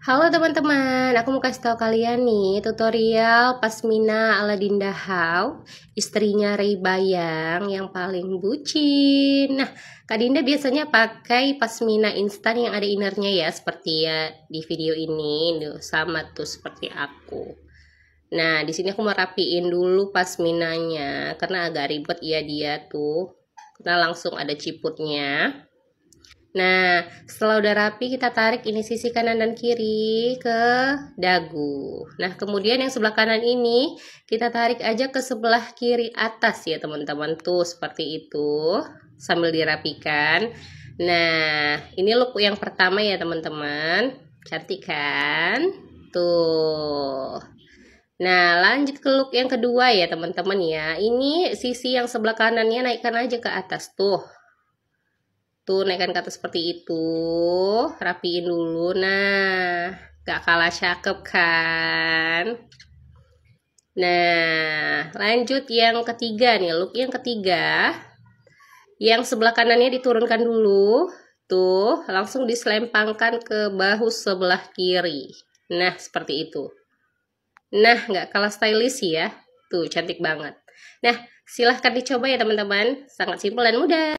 Halo teman-teman, aku mau kasih tahu kalian nih tutorial pasmina ala Dinda Hao, istrinya Ray Bayang yang paling bucin. Nah, Kak Dinda biasanya pakai pasmina instan yang ada innernya ya, seperti ya di video ini, tuh sama tuh seperti aku. Nah, di sini aku mau rapiin dulu pasminanya karena agak ribet ya dia tuh. Karena langsung ada ciputnya. Nah, setelah udah rapi kita tarik ini sisi kanan dan kiri ke dagu. Nah, kemudian yang sebelah kanan ini kita tarik aja ke sebelah kiri atas ya teman-teman. Tuh, seperti itu. Sambil dirapikan. Nah, ini look yang pertama ya teman-teman. Cantik kan? Tuh. Nah, lanjut ke look yang kedua ya teman-teman ya. Ini sisi yang sebelah kanannya naikkan aja ke atas tuh Tuh naikkan kata seperti itu, rapiin dulu. Nah, gak kalah cakep kan? Nah, lanjut yang ketiga nih, look yang ketiga. Yang sebelah kanannya diturunkan dulu. Tuh, langsung diselempangkan ke bahu sebelah kiri. Nah, seperti itu. Nah, gak kalah stylish ya. Tuh, cantik banget. Nah, silahkan dicoba ya teman-teman. Sangat simpel dan mudah.